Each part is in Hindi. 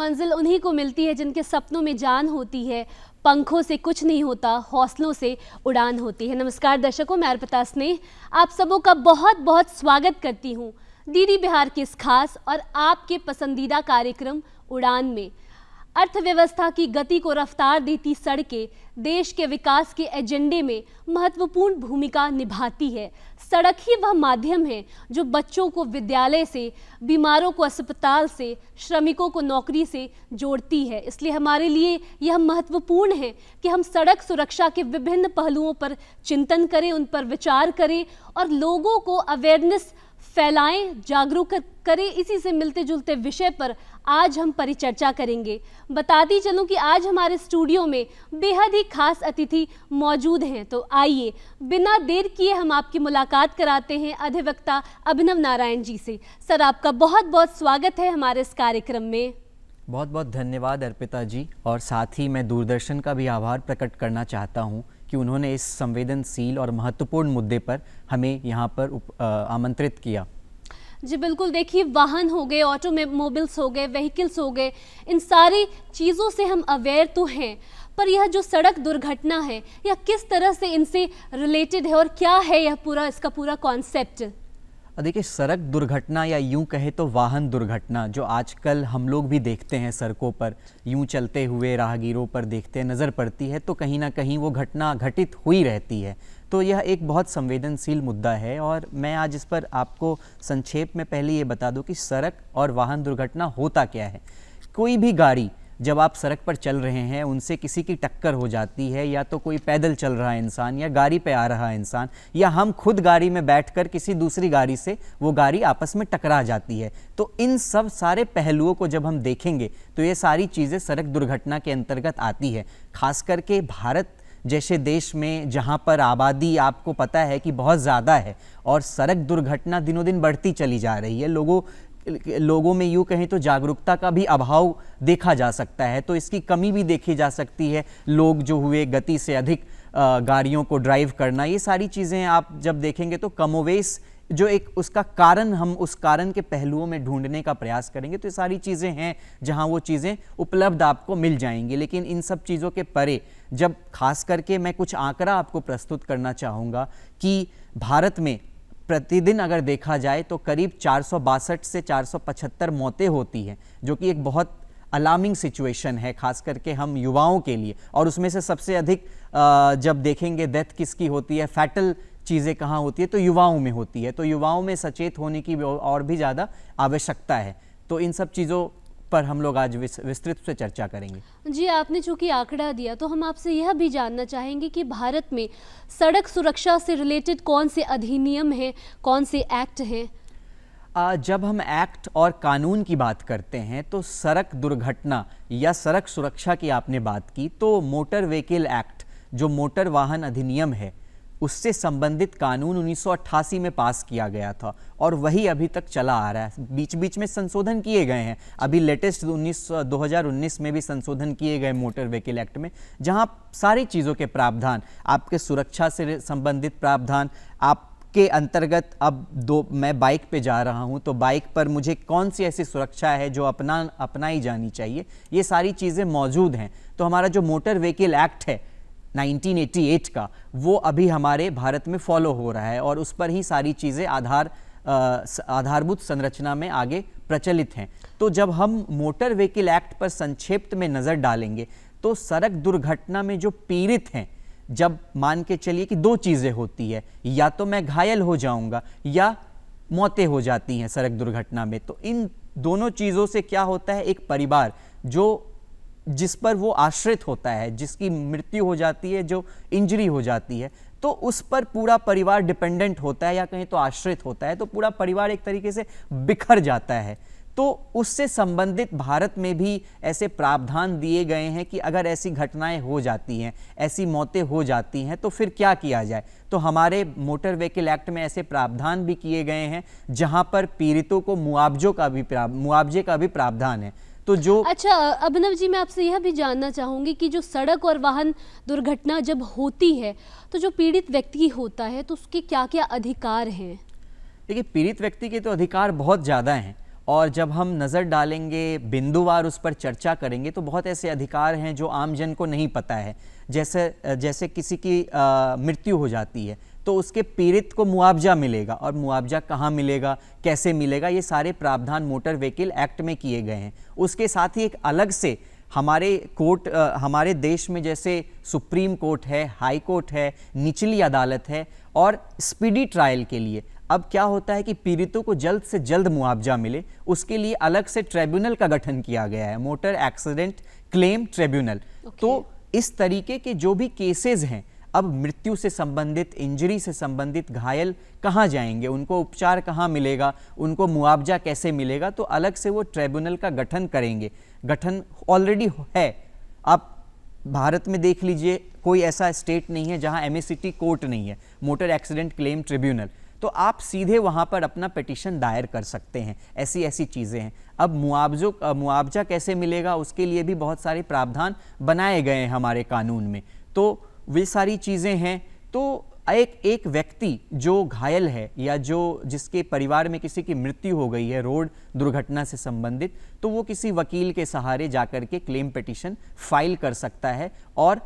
मंजिल उन्हीं को मिलती है जिनके सपनों में जान होती है पंखों से कुछ नहीं होता हौसलों से उड़ान होती है नमस्कार दर्शकों मैं अर्पिता स्नेह आप सबों का बहुत बहुत स्वागत करती हूँ दीदी बिहार के इस खास और आपके पसंदीदा कार्यक्रम उड़ान में अर्थव्यवस्था की गति को रफ्तार देती सड़कें देश के विकास के एजेंडे में महत्वपूर्ण भूमिका निभाती है सड़क ही वह माध्यम है जो बच्चों को विद्यालय से बीमारों को अस्पताल से श्रमिकों को नौकरी से जोड़ती है इसलिए हमारे लिए यह महत्वपूर्ण है कि हम सड़क सुरक्षा के विभिन्न पहलुओं पर चिंतन करें उन पर विचार करें और लोगों को अवेयरनेस फैलाएं जागरूक करें इसी से मिलते जुलते विषय पर आज हम परिचर्चा करेंगे बताती चलूं कि आज हमारे स्टूडियो में बेहद ही खास अतिथि मौजूद हैं तो आइए बिना देर किए हम आपकी मुलाकात कराते हैं अधिवक्ता अभिनव नारायण जी से सर आपका बहुत बहुत स्वागत है हमारे इस कार्यक्रम में बहुत बहुत धन्यवाद अर्पिता जी और साथ ही मैं दूरदर्शन का भी आभार प्रकट करना चाहता हूँ कि उन्होंने इस संवेदनशील और महत्वपूर्ण मुद्दे पर हमें यहाँ पर उप, आ, आमंत्रित किया जी बिल्कुल देखिए वाहन हो गए ऑटोमोबाइल्स हो गए व्हीकल्स हो गए इन सारी चीज़ों से हम अवेयर तो हैं पर यह जो सड़क दुर्घटना है यह किस तरह से इनसे रिलेटेड है और क्या है यह पूरा इसका पूरा कॉन्सेप्ट देखिए सड़क दुर्घटना या यूं कहे तो वाहन दुर्घटना जो आजकल हम लोग भी देखते हैं सड़कों पर यूं चलते हुए राहगीरों पर देखते नज़र पड़ती है तो कहीं ना कहीं वो घटना घटित हुई रहती है तो यह एक बहुत संवेदनशील मुद्दा है और मैं आज इस पर आपको संक्षेप में पहले ये बता दूं कि सड़क और वाहन दुर्घटना होता क्या है कोई भी गाड़ी जब आप सड़क पर चल रहे हैं उनसे किसी की टक्कर हो जाती है या तो कोई पैदल चल रहा इंसान या गाड़ी पे आ रहा इंसान या हम खुद गाड़ी में बैठकर किसी दूसरी गाड़ी से वो गाड़ी आपस में टकरा जाती है तो इन सब सारे पहलुओं को जब हम देखेंगे तो ये सारी चीज़ें सड़क दुर्घटना के अंतर्गत आती है खास करके भारत जैसे देश में जहाँ पर आबादी आपको पता है कि बहुत ज़्यादा है और सड़क दुर्घटना दिनों दिन बढ़ती चली जा रही है लोगों लोगों में यूँ कहें तो जागरूकता का भी अभाव देखा जा सकता है तो इसकी कमी भी देखी जा सकती है लोग जो हुए गति से अधिक गाड़ियों को ड्राइव करना ये सारी चीज़ें आप जब देखेंगे तो कमोवेश जो एक उसका कारण हम उस कारण के पहलुओं में ढूंढने का प्रयास करेंगे तो ये सारी चीज़ें हैं जहां वो चीज़ें उपलब्ध आपको मिल जाएंगी लेकिन इन सब चीज़ों के परे जब खास करके मैं कुछ आंकड़ा आपको प्रस्तुत करना चाहूँगा कि भारत में प्रतिदिन अगर देखा जाए तो करीब चार से चार मौतें होती हैं जो कि एक बहुत अलार्मिंग सिचुएशन है खास करके हम युवाओं के लिए और उसमें से सबसे अधिक जब देखेंगे डेथ किसकी होती है फैटल चीज़ें कहाँ होती है तो युवाओं में होती है तो युवाओं में सचेत होने की और भी ज़्यादा आवश्यकता है तो इन सब चीज़ों पर हम लोग आज विस्तृत से चर्चा करेंगे जी आपने चूंकि आंकड़ा दिया तो हम आपसे यह भी जानना चाहेंगे कि भारत में सड़क सुरक्षा से रिलेटेड कौन से अधिनियम हैं कौन से एक्ट हैं जब हम एक्ट और कानून की बात करते हैं तो सड़क दुर्घटना या सड़क सुरक्षा की आपने बात की तो मोटर व्हीकल एक्ट जो मोटर वाहन अधिनियम है उससे संबंधित कानून 1988 में पास किया गया था और वही अभी तक चला आ रहा है बीच बीच में संशोधन किए गए हैं अभी लेटेस्ट 19 2019 में भी संशोधन किए गए मोटर व्हीकल एक्ट में जहां सारी चीज़ों के प्रावधान आपके सुरक्षा से संबंधित प्रावधान आप के अंतर्गत अब दो मैं बाइक पे जा रहा हूँ तो बाइक पर मुझे कौन सी ऐसी सुरक्षा है जो अपना अपनाई जानी चाहिए ये सारी चीज़ें मौजूद हैं तो हमारा जो मोटर व्हीकल एक्ट है 1988 का वो अभी हमारे भारत में फॉलो हो रहा है और उस पर ही सारी चीज़ें आधार आधारभूत संरचना में आगे प्रचलित हैं तो जब हम मोटर व्हीकल एक्ट पर संक्षिप्त में नज़र डालेंगे तो सड़क दुर्घटना में जो पीड़ित हैं जब मान के चलिए कि दो चीज़ें होती है या तो मैं घायल हो जाऊंगा या मौतें हो जाती हैं सड़क दुर्घटना में तो इन दोनों चीज़ों से क्या होता है एक परिवार जो जिस पर वो आश्रित होता है जिसकी मृत्यु हो जाती है जो इंजरी हो जाती है तो उस पर पूरा परिवार डिपेंडेंट होता है या कहीं तो आश्रित होता है तो पूरा परिवार एक तरीके से बिखर जाता है तो उससे संबंधित भारत में भी ऐसे प्रावधान दिए गए हैं कि अगर ऐसी घटनाएं हो जाती हैं ऐसी मौतें हो जाती हैं तो फिर क्या किया जाए तो हमारे मोटर व्हीकल एक्ट में ऐसे प्रावधान भी किए गए हैं जहां पर पीड़ितों को मुआवजों का भी मुआवजे का भी प्रावधान है तो जो अच्छा अभिनव जी मैं आपसे यह भी जानना चाहूँगी कि जो सड़क और वाहन दुर्घटना जब होती है तो जो पीड़ित व्यक्ति होता है तो उसके क्या क्या अधिकार हैं देखिए पीड़ित व्यक्ति के तो अधिकार बहुत ज़्यादा हैं और जब हम नज़र डालेंगे बिंदुवार उस पर चर्चा करेंगे तो बहुत ऐसे अधिकार हैं जो आमजन को नहीं पता है जैसे जैसे किसी की मृत्यु हो जाती है तो उसके पीड़ित को मुआवजा मिलेगा और मुआवजा कहाँ मिलेगा कैसे मिलेगा ये सारे प्रावधान मोटर व्हीकल एक्ट में किए गए हैं उसके साथ ही एक अलग से हमारे कोर्ट हमारे देश में जैसे सुप्रीम कोर्ट है हाई कोर्ट है निचली अदालत है और स्पीडी ट्रायल के लिए अब क्या होता है कि पीड़ितों को जल्द से जल्द मुआवजा मिले उसके लिए अलग से ट्रिब्यूनल का गठन किया गया है motor accident claim tribunal okay. तो इस तरीके के जो भी केसेस हैं अब मृत्यु से संबंधित इंजरी से संबंधित घायल कहाँ जाएंगे उनको उपचार कहाँ मिलेगा उनको मुआवजा कैसे मिलेगा तो अलग से वो ट्राइब्यूनल का गठन करेंगे गठन ऑलरेडी है आप भारत में देख लीजिए कोई ऐसा स्टेट नहीं है जहाँ एम कोर्ट नहीं है मोटर एक्सीडेंट क्लेम ट्रिब्यूनल तो आप सीधे वहाँ पर अपना पिटिशन दायर कर सकते हैं ऐसी ऐसी चीज़ें हैं अब मुआवजो मुआवजा कैसे मिलेगा उसके लिए भी बहुत सारे प्रावधान बनाए गए हैं हमारे कानून में तो वे सारी चीज़ें हैं तो एक एक व्यक्ति जो घायल है या जो जिसके परिवार में किसी की मृत्यु हो गई है रोड दुर्घटना से संबंधित तो वो किसी वकील के सहारे जाकर के क्लेम पिटिशन फाइल कर सकता है और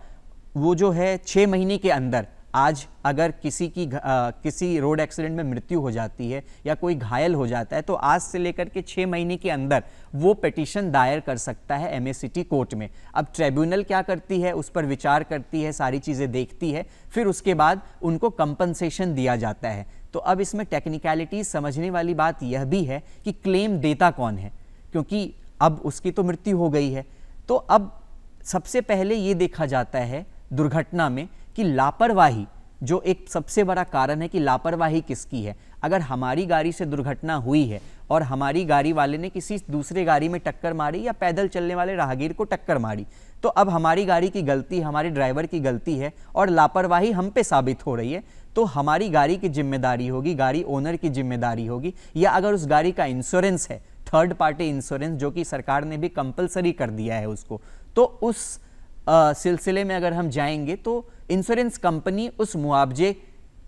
वो जो है छः महीने के अंदर आज अगर किसी की आ, किसी रोड एक्सीडेंट में मृत्यु हो जाती है या कोई घायल हो जाता है तो आज से लेकर के छः महीने के अंदर वो पिटिशन दायर कर सकता है एम कोर्ट में अब ट्रिब्यूनल क्या करती है उस पर विचार करती है सारी चीज़ें देखती है फिर उसके बाद उनको कंपनसेशन दिया जाता है तो अब इसमें टेक्निकलिटी समझने वाली बात यह भी है कि क्लेम देता कौन है क्योंकि अब उसकी तो मृत्यु हो गई है तो अब सबसे पहले ये देखा जाता है दुर्घटना में कि लापरवाही जो एक सबसे बड़ा कारण है कि लापरवाही किसकी है अगर हमारी गाड़ी से दुर्घटना हुई है और हमारी गाड़ी वाले ने किसी दूसरे गाड़ी में टक्कर मारी या पैदल चलने वाले राहगीर को टक्कर मारी तो अब हमारी गाड़ी की गलती हमारे ड्राइवर की गलती है और लापरवाही हम पे साबित हो रही है तो हमारी गाड़ी की जिम्मेदारी होगी गाड़ी ओनर की जिम्मेदारी होगी या अगर उस गाड़ी का इंश्योरेंस है थर्ड पार्टी इंश्योरेंस जो कि सरकार ने भी कंपलसरी कर दिया है उसको तो उस सिलसिले में अगर हम जाएंगे तो इंश्योरेंस कंपनी उस मुआवजे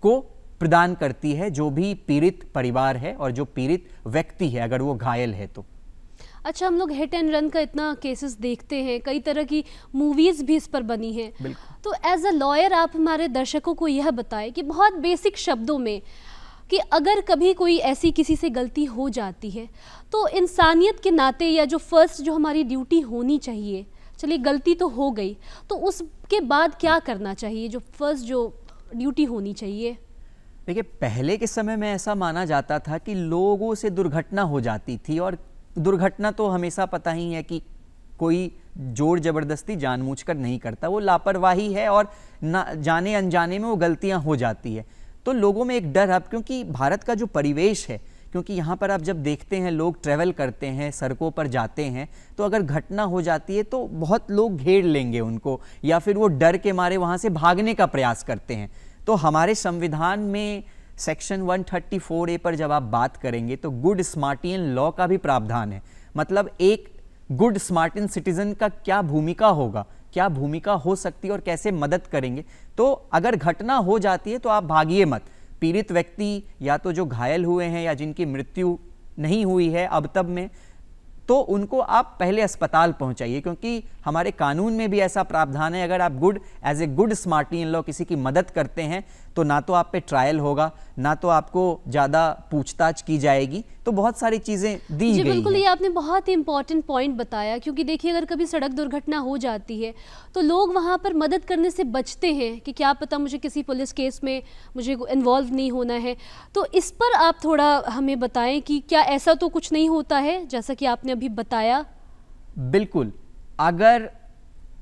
को प्रदान करती है जो भी पीड़ित परिवार है और जो पीड़ित व्यक्ति है अगर वो घायल है तो अच्छा हम लोग हिट एंड रन का इतना केसेस देखते हैं कई तरह की मूवीज भी इस पर बनी हैं तो एज अ लॉयर आप हमारे दर्शकों को यह बताएं कि बहुत बेसिक शब्दों में कि अगर कभी कोई ऐसी किसी से गलती हो जाती है तो इंसानियत के नाते या जो फर्स्ट जो हमारी ड्यूटी होनी चाहिए चलिए गलती तो हो गई तो उसके बाद क्या करना चाहिए जो फर्स्ट जो ड्यूटी होनी चाहिए देखिए पहले के समय में ऐसा माना जाता था कि लोगों से दुर्घटना हो जाती थी और दुर्घटना तो हमेशा पता ही है कि कोई जोर जबरदस्ती जानबूझकर नहीं करता वो लापरवाही है और ना जाने अनजाने में वो गलतियां हो जाती है तो लोगों में एक डर अब क्योंकि भारत का जो परिवेश है क्योंकि यहाँ पर आप जब देखते हैं लोग ट्रैवल करते हैं सड़कों पर जाते हैं तो अगर घटना हो जाती है तो बहुत लोग घेर लेंगे उनको या फिर वो डर के मारे वहाँ से भागने का प्रयास करते हैं तो हमारे संविधान में सेक्शन 134 ए पर जब आप बात करेंगे तो गुड स्मार्टियन लॉ का भी प्रावधान है मतलब एक गुड स्मार्टियन सिटीजन का क्या भूमिका होगा क्या भूमिका हो सकती है और कैसे मदद करेंगे तो अगर घटना हो जाती है तो आप भागिए मत पीड़ित व्यक्ति या तो जो घायल हुए हैं या जिनकी मृत्यु नहीं हुई है अब तब में तो उनको आप पहले अस्पताल पहुंचाइए क्योंकि हमारे कानून में भी ऐसा प्रावधान है अगर आप good as a good samaritan in law किसी की मदद करते हैं तो ना तो आप पे ट्रायल होगा ना तो आपको ज़्यादा पूछताछ की जाएगी तो बहुत सारी चीज़ें दी जी बिल्कुल ये आपने बहुत ही इंपॉर्टेंट पॉइंट बताया क्योंकि देखिए अगर कभी सड़क दुर्घटना हो जाती है तो लोग वहाँ पर मदद करने से बचते हैं कि क्या पता मुझे किसी पुलिस केस में मुझे इन्वॉल्व नहीं होना है तो इस पर आप थोड़ा हमें बताएं कि क्या ऐसा तो कुछ नहीं होता है जैसा कि आपने अभी बताया बिल्कुल अगर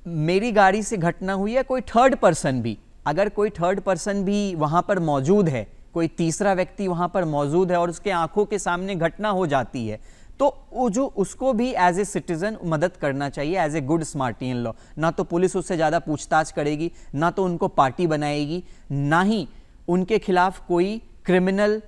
मेरी गाड़ी से घटना हुई है कोई थर्ड पर्सन भी अगर कोई थर्ड पर्सन भी वहाँ पर मौजूद है कोई तीसरा व्यक्ति वहाँ पर मौजूद है और उसके आंखों के सामने घटना हो जाती है तो वो जो उसको भी एज ए सिटीज़न मदद करना चाहिए as a good samaritan in law ना तो पुलिस उससे ज़्यादा पूछताछ करेगी ना तो उनको पार्टी बनाएगी ना ही उनके खिलाफ कोई क्रिमिनल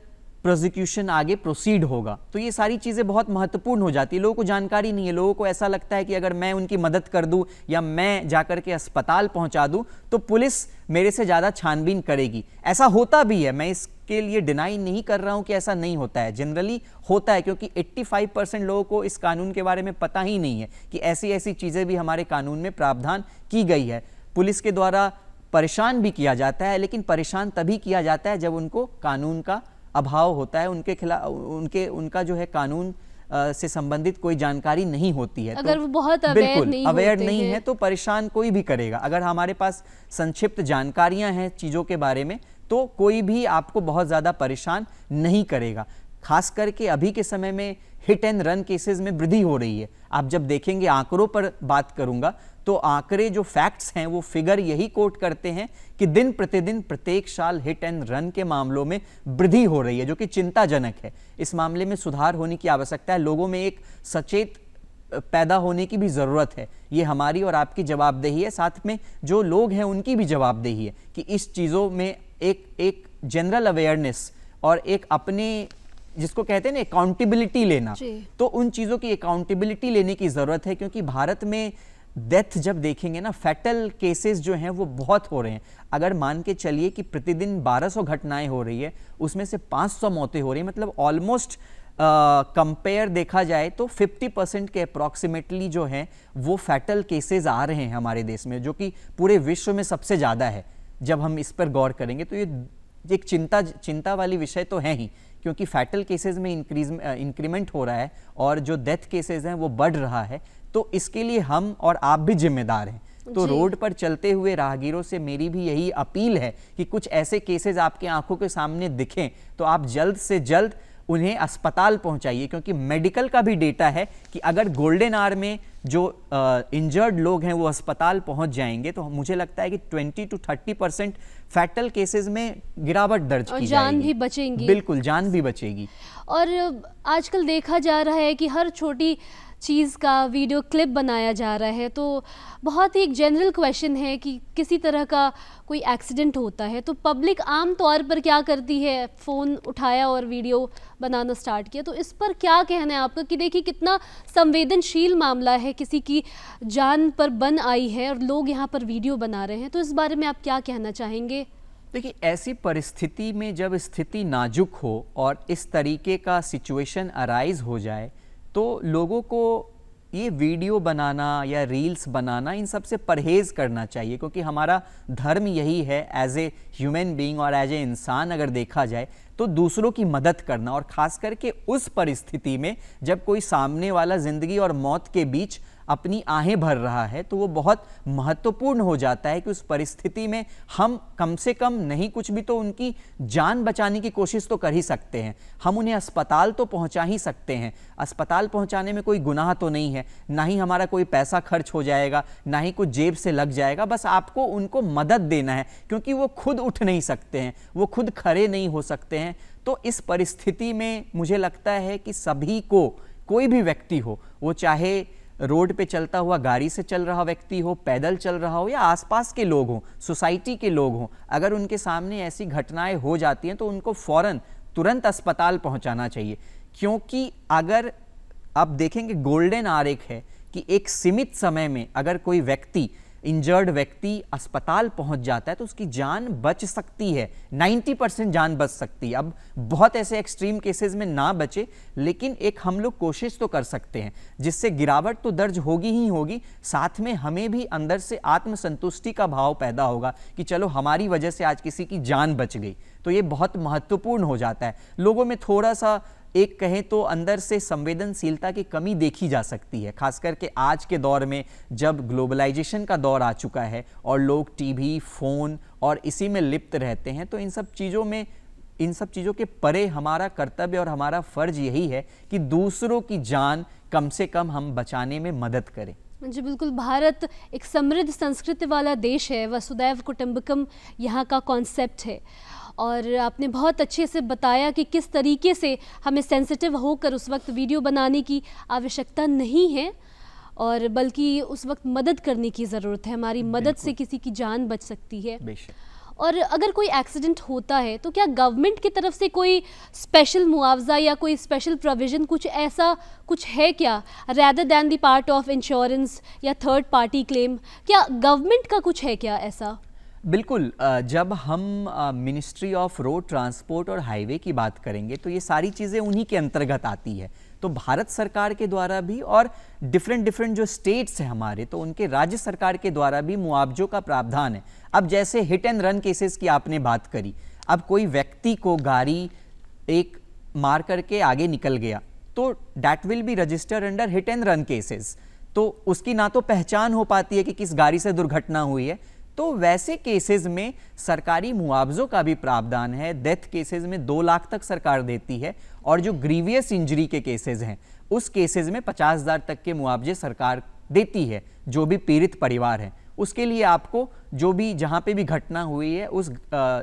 प्रोजिक्यूशन आगे प्रोसीड होगा तो ये सारी चीज़ें बहुत महत्वपूर्ण हो जाती है लोगों को जानकारी नहीं है लोगों को ऐसा लगता है कि अगर मैं उनकी मदद कर दूं या मैं जाकर के अस्पताल पहुंचा दूं तो पुलिस मेरे से ज़्यादा छानबीन करेगी ऐसा होता भी है मैं इसके लिए डिनाई नहीं कर रहा हूँ कि ऐसा नहीं होता है जनरली होता है क्योंकि एट्टी लोगों को इस कानून के बारे में पता ही नहीं है कि ऐसी ऐसी चीज़ें भी हमारे कानून में प्रावधान की गई है पुलिस के द्वारा परेशान भी किया जाता है लेकिन परेशान तभी किया जाता है जब उनको कानून का अभाव होता है उनके खिलाफ उनके उनका जो है कानून आ, से संबंधित कोई जानकारी नहीं होती है तो अगर तो वो बहुत अवेयर नहीं, अवेयर नहीं है तो परेशान कोई भी करेगा अगर हमारे पास संक्षिप्त जानकारियां हैं चीज़ों के बारे में तो कोई भी आपको बहुत ज़्यादा परेशान नहीं करेगा खास करके अभी के समय में हिट एंड रन केसेस में वृद्धि हो रही है आप जब देखेंगे आंकड़ों पर बात करूंगा तो आंकड़े जो फैक्ट्स हैं वो फिगर यही कोट करते हैं कि दिन प्रतिदिन प्रत्येक साल हिट एंड रन के मामलों में वृद्धि हो रही है जो कि चिंताजनक है इस मामले में सुधार होने की आवश्यकता है लोगों में एक सचेत पैदा होने की भी ज़रूरत है ये हमारी और आपकी जवाबदेही है साथ में जो लोग हैं उनकी भी जवाबदेही है कि इस चीज़ों में एक एक जनरल अवेयरनेस और एक अपने जिसको कहते हैं ना अकाउंटेबिलिटी लेना तो उन चीज़ों की अकाउंटेबिलिटी लेने की ज़रूरत है क्योंकि भारत में डेथ जब देखेंगे ना फैटल केसेस जो हैं वो बहुत हो रहे हैं अगर मान के चलिए कि प्रतिदिन 1200 घटनाएं हो रही है उसमें से 500 मौतें हो रही हैं मतलब ऑलमोस्ट कंपेयर देखा जाए तो 50 परसेंट के अप्रॉक्सीमेटली जो हैं वो फैटल केसेस आ रहे हैं हमारे देश में जो कि पूरे विश्व में सबसे ज़्यादा है जब हम इस पर गौर करेंगे तो ये एक चिंता चिंता वाली विषय तो है ही क्योंकि फैटल केसेस में इंक्रीज इंक्रीमेंट हो रहा है और जो डेथ केसेस हैं वो बढ़ रहा है तो इसके लिए हम और आप भी जिम्मेदार हैं तो रोड पर चलते हुए राहगीरों से मेरी भी यही अपील है कि कुछ ऐसे केसेस आपके आंखों के सामने दिखें तो आप जल्द से जल्द उन्हें अस्पताल पहुंचाइए क्योंकि मेडिकल का भी डेटा है कि अगर गोल्डन आर में जो इंजर्ड लोग हैं वो अस्पताल पहुंच जाएंगे तो मुझे लगता है कि 20 टू 30 परसेंट फैटल केसेस में गिरावट दर्ज और की जान भी बचेंगी बिल्कुल जान भी बचेगी और आजकल देखा जा रहा है कि हर छोटी चीज़ का वीडियो क्लिप बनाया जा रहा है तो बहुत ही एक जनरल क्वेश्चन है कि किसी तरह का कोई एक्सीडेंट होता है तो पब्लिक आम तौर पर क्या करती है फ़ोन उठाया और वीडियो बनाना स्टार्ट किया तो इस पर क्या कहना है आपका कि देखिए कितना संवेदनशील मामला है किसी की जान पर बन आई है और लोग यहाँ पर वीडियो बना रहे हैं तो इस बारे में आप क्या कहना चाहेंगे देखिए ऐसी परिस्थिति में जब स्थिति नाजुक हो और इस तरीके का सिचुएशन अराइज हो जाए तो लोगों को ये वीडियो बनाना या रील्स बनाना इन सब से परहेज़ करना चाहिए क्योंकि हमारा धर्म यही है एज ए ह्यूमन बीइंग और एज ए इंसान अगर देखा जाए तो दूसरों की मदद करना और ख़ास करके उस परिस्थिति में जब कोई सामने वाला ज़िंदगी और मौत के बीच अपनी आहें भर रहा है तो वो बहुत महत्वपूर्ण हो जाता है कि उस परिस्थिति में हम कम से कम नहीं कुछ भी तो उनकी जान बचाने की कोशिश तो कर ही सकते हैं हम उन्हें अस्पताल तो पहुंचा ही सकते हैं अस्पताल पहुंचाने में कोई गुनाह तो नहीं है ना ही हमारा कोई पैसा खर्च हो जाएगा ना ही कुछ जेब से लग जाएगा बस आपको उनको मदद देना है क्योंकि वो खुद उठ नहीं सकते हैं वो खुद खड़े नहीं हो सकते हैं तो इस परिस्थिति में मुझे लगता है कि सभी को कोई भी व्यक्ति हो वो चाहे रोड पे चलता हुआ गाड़ी से चल रहा व्यक्ति हो पैदल चल रहा हो या आसपास के लोग हों सोसाइटी के लोग हों अगर उनके सामने ऐसी घटनाएं हो जाती हैं तो उनको फ़ौरन तुरंत अस्पताल पहुंचाना चाहिए क्योंकि अगर आप देखेंगे गोल्डन आरेख है कि एक सीमित समय में अगर कोई व्यक्ति इंजर्ड व्यक्ति अस्पताल पहुंच जाता है तो उसकी जान बच सकती है 90 परसेंट जान बच सकती है अब बहुत ऐसे एक्सट्रीम केसेस में ना बचे लेकिन एक हम लोग कोशिश तो कर सकते हैं जिससे गिरावट तो दर्ज होगी ही होगी साथ में हमें भी अंदर से आत्मसंतुष्टि का भाव पैदा होगा कि चलो हमारी वजह से आज किसी की जान बच गई तो ये बहुत महत्वपूर्ण हो जाता है लोगों में थोड़ा सा एक कहें तो अंदर से संवेदनशीलता की कमी देखी जा सकती है खास करके आज के दौर में जब ग्लोबलाइजेशन का दौर आ चुका है और लोग टीवी फ़ोन और इसी में लिप्त रहते हैं तो इन सब चीज़ों में इन सब चीज़ों के परे हमारा कर्तव्य और हमारा फ़र्ज यही है कि दूसरों की जान कम से कम हम बचाने में मदद करें जी बिल्कुल भारत एक समृद्ध संस्कृति वाला देश है वसुदैव कुटुंबकम यहाँ का कॉन्सेप्ट है और आपने बहुत अच्छे से बताया कि किस तरीके से हमें सेंसिटिव होकर उस वक्त वीडियो बनाने की आवश्यकता नहीं है और बल्कि उस वक्त मदद करने की ज़रूरत है हमारी मदद से किसी की जान बच सकती है और अगर कोई एक्सीडेंट होता है तो क्या गवर्नमेंट की तरफ से कोई स्पेशल मुआवजा या कोई स्पेशल प्रोविज़न कुछ ऐसा कुछ है क्या rather than dart of insurance या थर्ड पार्टी क्लेम क्या गवर्नमेंट का कुछ है क्या ऐसा बिल्कुल जब हम मिनिस्ट्री ऑफ रोड ट्रांसपोर्ट और हाईवे की बात करेंगे तो ये सारी चीज़ें उन्हीं के अंतर्गत आती है तो भारत सरकार के द्वारा भी और डिफरेंट डिफरेंट जो स्टेट्स हैं हमारे तो उनके राज्य सरकार के द्वारा भी मुआवजों का प्रावधान है अब जैसे हिट एंड रन केसेस की आपने बात करी अब कोई व्यक्ति को गाड़ी एक मार करके आगे निकल गया तो that will be register under hit and run cases तो उसकी ना तो पहचान हो पाती है कि किस गाड़ी से दुर्घटना हुई है तो वैसे केसेस में सरकारी मुआवजों का भी प्रावधान है डेथ केसेस में दो लाख तक सरकार देती है और जो ग्रीवियस इंजरी के केसेस हैं उस केसेस में पचास हज़ार तक के मुआवजे सरकार देती है जो भी पीड़ित परिवार हैं उसके लिए आपको जो भी जहाँ पे भी घटना हुई है उस आ,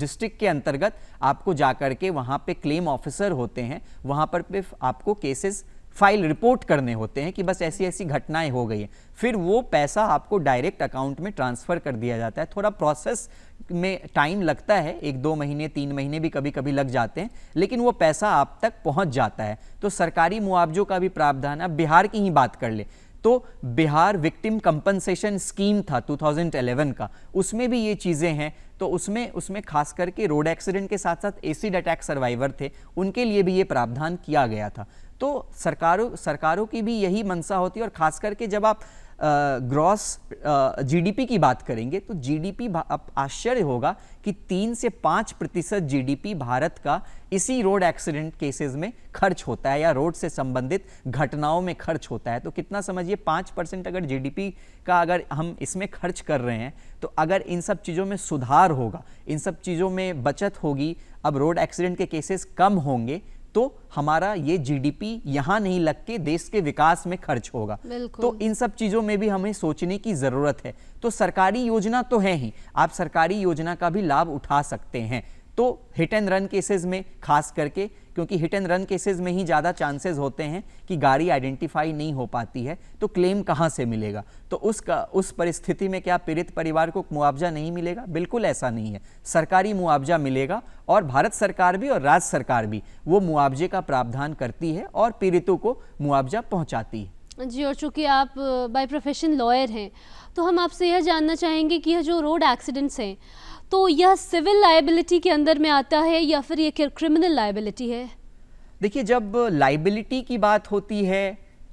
डिस्ट्रिक्ट के अंतर्गत आपको जा के वहाँ पे क्लेम ऑफिसर होते हैं वहाँ पर आपको केसेस फाइल रिपोर्ट करने होते हैं कि बस ऐसी ऐसी घटनाएं हो गई हैं फिर वो पैसा आपको डायरेक्ट अकाउंट में ट्रांसफ़र कर दिया जाता है थोड़ा प्रोसेस में टाइम लगता है एक दो महीने तीन महीने भी कभी कभी लग जाते हैं लेकिन वो पैसा आप तक पहुंच जाता है तो सरकारी मुआवजों का भी प्रावधान अब बिहार की ही बात कर ले तो बिहार विक्टिम कंपनसेशन स्कीम था 2011 का उसमें भी ये चीज़ें हैं तो उसमें उसमें खास करके रोड एक्सीडेंट के साथ साथ एसिड अटैक सर्वाइवर थे उनके लिए भी ये प्रावधान किया गया था तो सरकारों सरकारों की भी यही मनसा होती है और ख़ास करके जब आप ग्रॉस जीडीपी की बात करेंगे तो जीडीपी आश्चर्य होगा कि तीन से पाँच प्रतिशत जीडीपी भारत का इसी रोड एक्सीडेंट केसेस में खर्च होता है या रोड से संबंधित घटनाओं में खर्च होता है तो कितना समझिए पाँच परसेंट अगर जीडीपी का अगर हम इसमें खर्च कर रहे हैं तो अगर इन सब चीज़ों में सुधार होगा इन सब चीज़ों में बचत होगी अब रोड एक्सीडेंट के केसेस कम होंगे तो हमारा ये जीडीपी यहाँ नहीं लग के देश के विकास में खर्च होगा तो इन सब चीज़ों में भी हमें सोचने की ज़रूरत है तो सरकारी योजना तो है ही आप सरकारी योजना का भी लाभ उठा सकते हैं तो हिट एंड रन केसेस में खास करके क्योंकि हिट एंड रन केसेस में ही ज़्यादा चांसेस होते हैं कि गाड़ी आइडेंटिफाई नहीं हो पाती है तो क्लेम कहाँ से मिलेगा तो उस उस परिस्थिति में क्या पीड़ित परिवार को मुआवजा नहीं मिलेगा बिल्कुल ऐसा नहीं है सरकारी मुआवजा मिलेगा और भारत सरकार भी और राज्य सरकार भी वो मुआवजे का प्रावधान करती है और पीड़ितों को मुआवजा पहुँचाती है जी और चूँकि आप बाई प्रोफेशन लॉयर हैं तो हम आपसे यह जानना चाहेंगे कि यह जो रोड एक्सीडेंट्स हैं तो यह सिविल लाइबिलिटी के अंदर में आता है या फिर यह क्रिमिनल लाइबिलिटी है देखिए जब लाइबिलिटी की बात होती है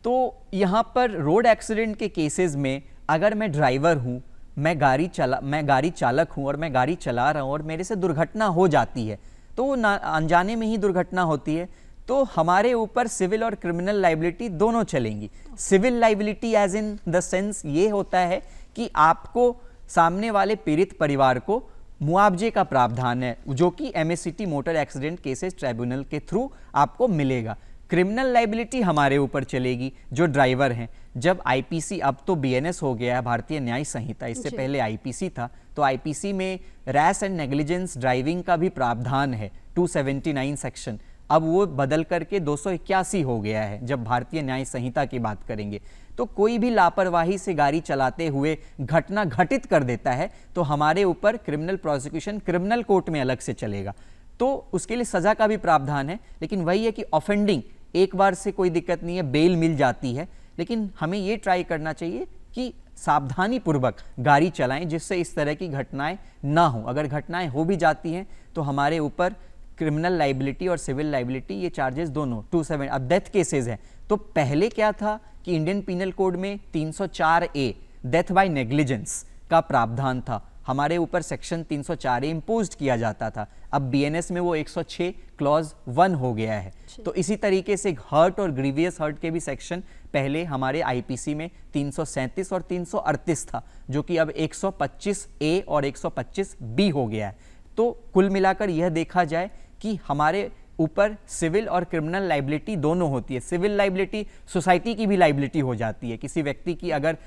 तो यहाँ पर रोड एक्सीडेंट के केसेस में अगर मैं ड्राइवर हूँ मैं गाड़ी चला मैं गाड़ी चालक हूँ और मैं गाड़ी चला रहा हूँ और मेरे से दुर्घटना हो जाती है तो ना अनजाने में ही दुर्घटना होती है तो हमारे ऊपर सिविल और क्रिमिनल लाइबिलिटी दोनों चलेंगी civil liability as in the sense ये होता है कि आपको सामने वाले पीड़ित परिवार को मुआवजे का प्रावधान है जो कि M motor accident cases tribunal के थ्रू आपको मिलेगा क्रिमिनल लाइबिलिटी हमारे ऊपर चलेगी जो ड्राइवर हैं जब आईपीसी अब तो बीएनएस हो गया है भारतीय न्याय संहिता इससे पहले आईपीसी था तो आईपीसी में रैस एंड नेग्लिजेंस ड्राइविंग का भी प्रावधान है 279 सेक्शन अब वो बदल करके दो हो गया है जब भारतीय न्याय संहिता की बात करेंगे तो कोई भी लापरवाही से गाड़ी चलाते हुए घटना घटित कर देता है तो हमारे ऊपर क्रिमिनल प्रोसिक्यूशन क्रिमिनल कोर्ट में अलग से चलेगा तो उसके लिए सज़ा का भी प्रावधान है लेकिन वही है कि ऑफेंडिंग एक बार से कोई दिक्कत नहीं है बेल मिल जाती है लेकिन हमें ये ट्राई करना चाहिए कि सावधानी पूर्वक गाड़ी चलाएं जिससे इस तरह की घटनाएं ना हो अगर घटनाएं हो भी जाती हैं तो हमारे ऊपर क्रिमिनल लाइबिलिटी और सिविल लाइबिलिटी ये चार्जेस दोनों टू सेवन अब डेथ केसेज हैं तो पहले क्या था कि इंडियन पीनल कोड में 304 ए डेथ बाय नेग्लिजेंस का प्रावधान था हमारे ऊपर सेक्शन 304 ए इम्पोज किया जाता था अब बीएनएस में वो 106 क्लॉज वन हो गया है तो इसी तरीके से हर्ट और ग्रीवियस हर्ट के भी सेक्शन पहले हमारे आईपीसी में 337 और 338 था जो कि अब 125 ए और 125 बी हो गया है तो कुल मिलाकर यह देखा जाए कि हमारे ऊपर सिविल और क्रिमिनल लाइबिलिटी दोनों होती है सिविल लाइबिलिटी सोसाइटी की भी लाइबिलिटी हो जाती है किसी व्यक्ति की अगर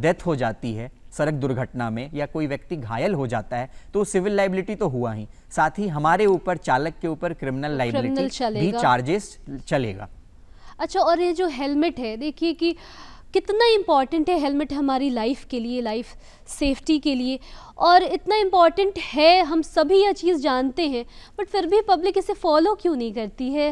डेथ हो जाती है सड़क दुर्घटना में या कोई व्यक्ति घायल हो जाता है तो सिविल लाइबिलिटी तो हुआ ही साथ ही हमारे ऊपर चालक के ऊपर क्रिमिनल लाइबिलिटी भी चार्जेस चलेगा अच्छा और ये जो हेलमेट है देखिए कि कितना इम्पॉर्टेंट है हेलमेट हमारी लाइफ के लिए लाइफ सेफ्टी के लिए और इतना इम्पॉर्टेंट है हम सभी यह चीज़ जानते हैं बट फिर भी पब्लिक इसे फॉलो क्यों नहीं करती है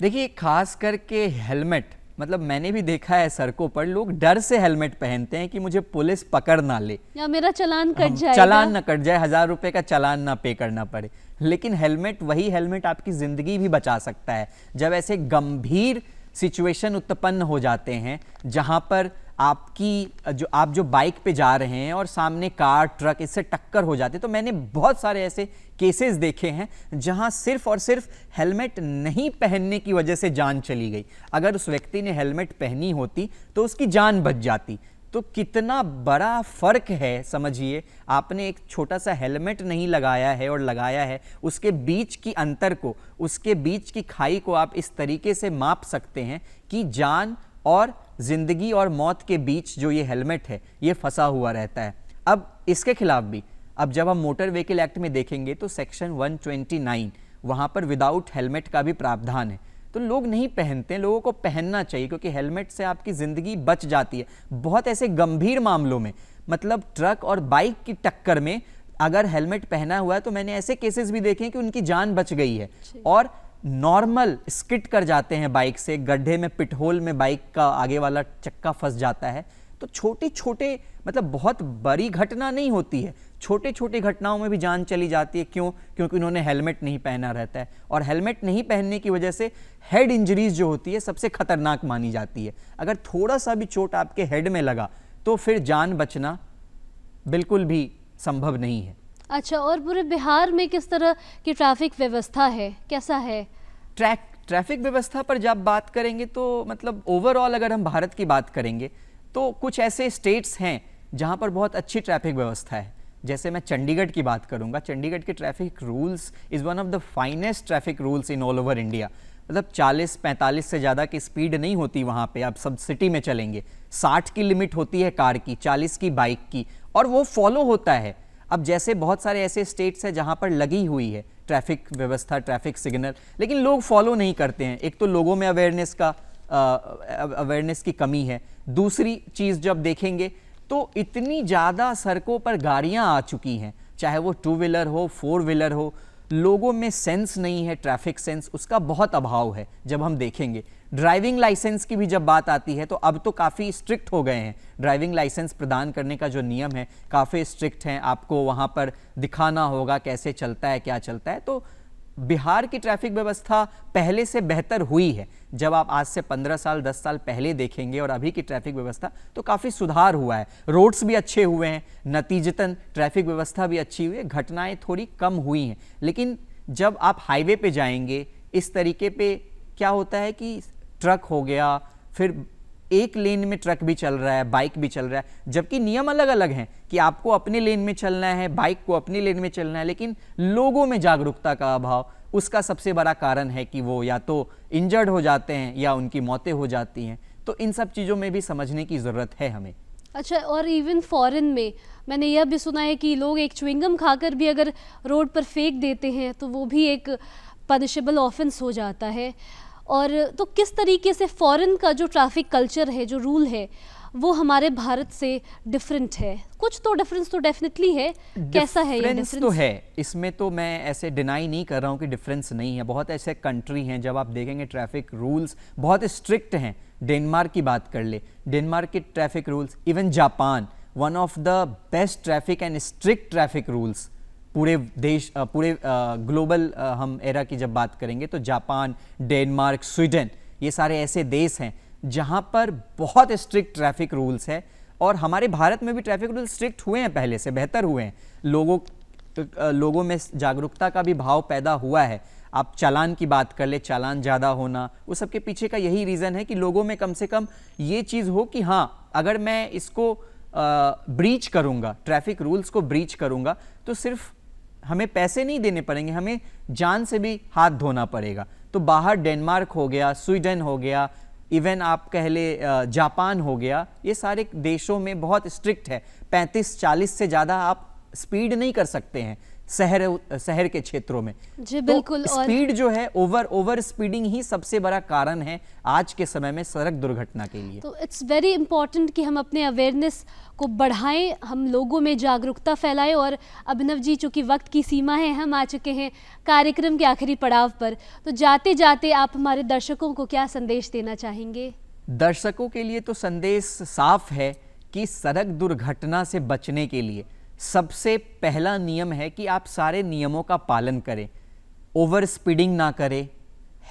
देखिए खास करके हेलमेट मतलब मैंने भी देखा है सड़कों पर लोग डर से हेलमेट पहनते हैं कि मुझे पुलिस पकड़ ना ले या मेरा चलान हाँ, कट जाए चलान ना कट जाए हजार रुपए का चलान ना पे करना पड़े लेकिन हेलमेट वही हेलमेट आपकी जिंदगी भी बचा सकता है जब ऐसे गंभीर सिचुएशन उत्पन्न हो जाते हैं जहाँ पर आपकी जो आप जो बाइक पे जा रहे हैं और सामने कार ट्रक इससे टक्कर हो जाती है तो मैंने बहुत सारे ऐसे केसेस देखे हैं जहां सिर्फ और सिर्फ हेलमेट नहीं पहनने की वजह से जान चली गई अगर उस व्यक्ति ने हेलमेट पहनी होती तो उसकी जान बच जाती तो कितना बड़ा फ़र्क है समझिए आपने एक छोटा सा हेलमेट नहीं लगाया है और लगाया है उसके बीच की अंतर को उसके बीच की खाई को आप इस तरीके से माप सकते हैं कि जान और ज़िंदगी और मौत के बीच जो ये हेलमेट है ये फंसा हुआ रहता है अब इसके खिलाफ भी अब जब हम मोटर व्हीकल एक्ट में देखेंगे तो सेक्शन 129 वहाँ पर विदाउट हेलमेट का भी प्रावधान है तो लोग नहीं पहनते लोगों को पहनना चाहिए क्योंकि हेलमेट से आपकी ज़िंदगी बच जाती है बहुत ऐसे गंभीर मामलों में मतलब ट्रक और बाइक की टक्कर में अगर हेलमेट पहना हुआ है तो मैंने ऐसे केसेस भी देखे कि उनकी जान बच गई है और नॉर्मल स्किट कर जाते हैं बाइक से गड्ढे में पिटहोल में बाइक का आगे वाला चक्का फंस जाता है तो छोटे छोटे मतलब बहुत बड़ी घटना नहीं होती है छोटी छोटी घटनाओं में भी जान चली जाती है क्यों क्योंकि उन्होंने हेलमेट नहीं पहना रहता है और हेलमेट नहीं पहनने की वजह से हेड इंजरीज जो होती है सबसे खतरनाक मानी जाती है अगर थोड़ा सा भी चोट आपके हेड में लगा तो फिर जान बचना बिल्कुल भी संभव नहीं है अच्छा और पूरे बिहार में किस तरह की ट्रैफिक व्यवस्था है कैसा है ट्रैक ट्रैफिक व्यवस्था पर जब बात करेंगे तो मतलब ओवरऑल अगर हम भारत की बात करेंगे तो कुछ ऐसे स्टेट्स हैं जहाँ पर बहुत अच्छी ट्रैफिक व्यवस्था है जैसे मैं चंडीगढ़ की बात करूंगा चंडीगढ़ के traffic rules is one of the finest traffic rules in all over India मतलब 40 45 से ज़्यादा की स्पीड नहीं होती वहाँ पे आप सब सिटी में चलेंगे 60 की लिमिट होती है कार की 40 की बाइक की और वो फॉलो होता है अब जैसे बहुत सारे ऐसे स्टेट्स हैं जहाँ पर लगी हुई है ट्रैफिक व्यवस्था ट्रैफिक सिग्नल लेकिन लोग फॉलो नहीं करते हैं एक तो लोगों में अवेयरनेस का अवेयरनेस की कमी है दूसरी चीज़ जब देखेंगे तो इतनी ज़्यादा सड़कों पर गाड़ियाँ आ चुकी हैं चाहे वो टू व्हीलर हो फोर व्हीलर हो लोगों में सेंस नहीं है ट्रैफिक सेंस उसका बहुत अभाव है जब हम देखेंगे ड्राइविंग लाइसेंस की भी जब बात आती है तो अब तो काफ़ी स्ट्रिक्ट हो गए हैं ड्राइविंग लाइसेंस प्रदान करने का जो नियम है काफ़ी स्ट्रिक्ट हैं आपको वहाँ पर दिखाना होगा कैसे चलता है क्या चलता है तो बिहार की ट्रैफिक व्यवस्था पहले से बेहतर हुई है जब आप आज से 15 साल 10 साल पहले देखेंगे और अभी की ट्रैफिक व्यवस्था तो काफ़ी सुधार हुआ है रोड्स भी अच्छे हुए हैं नतीजतन ट्रैफिक व्यवस्था भी अच्छी हुई है घटनाएं थोड़ी कम हुई हैं लेकिन जब आप हाईवे पे जाएंगे इस तरीके पे क्या होता है कि ट्रक हो गया फिर एक लेन में ट्रक भी चल रहा है बाइक भी चल रहा है जबकि नियम अलग अलग हैं कि आपको अपने लेन में चलना है बाइक को अपने लेन में चलना है लेकिन लोगों में जागरूकता का अभाव उसका सबसे बड़ा कारण है कि वो या तो इंजर्ड हो जाते हैं या उनकी मौतें हो जाती हैं तो इन सब चीज़ों में भी समझने की ज़रूरत है हमें अच्छा और इवन फॉरेन में मैंने यह भी सुना है कि लोग एक च्विंगम खाकर भी अगर रोड पर फेंक देते हैं तो वो भी एक पनिशेबल ऑफेंस हो जाता है और तो किस तरीके से फ़ॉरन का जो ट्रैफिक कल्चर है जो रूल है वो हमारे भारत से डिफरेंट है कुछ तो डिफरेंस तो डेफिनेटली है कैसा है ये तो है इसमें तो मैं ऐसे डिनाई नहीं कर रहा हूँ कि डिफरेंस नहीं है बहुत ऐसे कंट्री हैं जब आप देखेंगे ट्रैफिक रूल्स बहुत स्ट्रिक्ट हैं डेनमार्क की बात कर ले डेनमार्क के traffic rules even Japan one of the best traffic and strict traffic rules पूरे देश पूरे ग्लोबल हम एरा की जब बात करेंगे तो जापान डेनमार्क स्वीडन ये सारे ऐसे देश हैं जहाँ पर बहुत स्ट्रिक्ट ट्रैफिक रूल्स है और हमारे भारत में भी ट्रैफिक रूल स्ट्रिक्ट हुए हैं पहले से बेहतर हुए हैं लोगों तो, लोगों में जागरूकता का भी भाव पैदा हुआ है आप चालान की बात कर ले चालान ज़्यादा होना वो सबके पीछे का यही रीज़न है कि लोगों में कम से कम ये चीज़ हो कि हाँ अगर मैं इसको ब्रीच करूँगा ट्रैफिक रूल्स को ब्रीच करूँगा तो सिर्फ हमें पैसे नहीं देने पड़ेंगे हमें जान से भी हाथ धोना पड़ेगा तो बाहर डेनमार्क हो गया स्वीडन हो गया इवन आप कह ले जापान हो गया ये सारे देशों में बहुत स्ट्रिक्ट है 35-40 से ज़्यादा आप स्पीड नहीं कर सकते हैं शहर शहर के क्षेत्रों में जी तो बिल्कुल तो स्पीड जो है ओवर ओवर स्पीडिंग ही सबसे बड़ा कारण है आज के समय में सड़क दुर्घटना के लिए तो इट्स वेरी इंपॉर्टेंट कि हम अपने अवेयरनेस को बढ़ाएं हम लोगों में जागरूकता फैलाएं और अभिनव जी चूंकि वक्त की सीमा है हम आ चुके हैं कार्यक्रम के आखिरी पड़ाव पर तो जाते जाते आप हमारे दर्शकों को क्या संदेश देना चाहेंगे दर्शकों के लिए तो संदेश साफ है कि सड़क दुर्घटना से बचने के लिए सबसे पहला नियम है कि आप सारे नियमों का पालन करें ओवर स्पीडिंग ना करें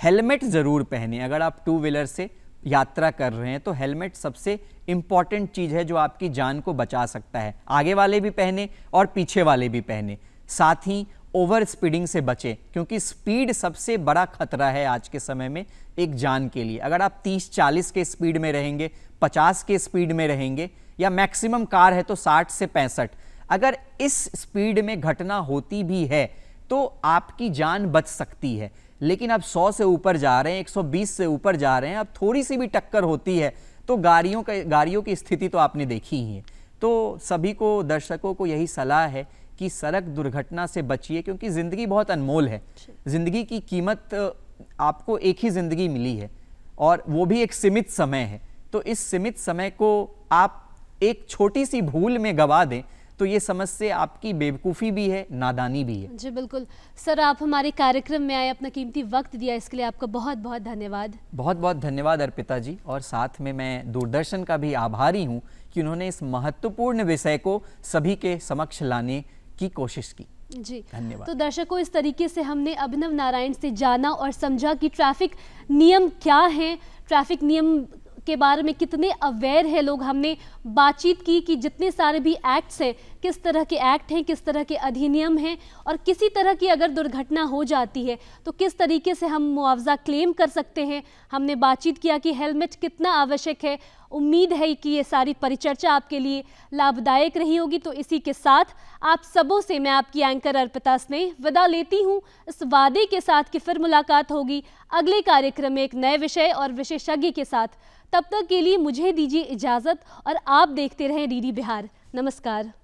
हेलमेट ज़रूर पहने अगर आप टू व्हीलर से यात्रा कर रहे हैं तो हेलमेट सबसे इम्पॉर्टेंट चीज़ है जो आपकी जान को बचा सकता है आगे वाले भी पहने और पीछे वाले भी पहने साथ ही ओवर स्पीडिंग से बचें क्योंकि स्पीड सबसे बड़ा खतरा है आज के समय में एक जान के लिए अगर आप 30-40 के स्पीड में रहेंगे 50 के स्पीड में रहेंगे या मैक्सिमम कार है तो 60 से पैंसठ अगर इस स्पीड में घटना होती भी है तो आपकी जान बच सकती है लेकिन आप 100 से ऊपर जा रहे हैं 120 से ऊपर जा रहे हैं अब थोड़ी सी भी टक्कर होती है तो गाड़ियों का गाड़ियों की स्थिति तो आपने देखी ही है तो सभी को दर्शकों को यही सलाह है कि सड़क दुर्घटना से बचिए क्योंकि ज़िंदगी बहुत अनमोल है ज़िंदगी की कीमत आपको एक ही ज़िंदगी मिली है और वो भी एक सीमित समय है तो इस सीमित समय को आप एक छोटी सी भूल में गवा दें तो ये समझ से आपकी बेवकूफ़ी भी है नादानी भी है जी बिल्कुल सर आप हमारे कार्यक्रम में आए अपना कीमती वक्त दिया इसके लिए आपका बहुत बहुत धन्यवाद बहुत बहुत धन्यवाद अर्पिता जी और साथ में मैं दूरदर्शन का भी आभारी हूँ कि उन्होंने इस महत्वपूर्ण विषय को सभी के समक्ष लाने की कोशिश की जी धन्यवाद तो दर्शकों इस तरीके से हमने अभिनव नारायण से जाना और समझा कि ट्रैफिक नियम क्या हैं ट्रैफिक नियम के बारे में कितने अवेयर है लोग हमने बातचीत की कि जितने सारे भी एक्ट्स हैं किस तरह के एक्ट हैं किस तरह के अधिनियम हैं और किसी तरह की अगर दुर्घटना हो जाती है तो किस तरीके से हम मुआवजा क्लेम कर सकते हैं हमने बातचीत किया कि हेलमेट कितना आवश्यक है उम्मीद है कि ये सारी परिचर्चा आपके लिए लाभदायक रही होगी तो इसी के साथ आप सबों से मैं आपकी एंकर अर्पिता स्नेह विदा लेती हूँ इस वादे के साथ कि फिर मुलाकात होगी अगले कार्यक्रम में एक नए विषय और विशेषज्ञ के साथ तब तक के लिए मुझे दीजिए इजाज़त और आप देखते रहें डीडी बिहार नमस्कार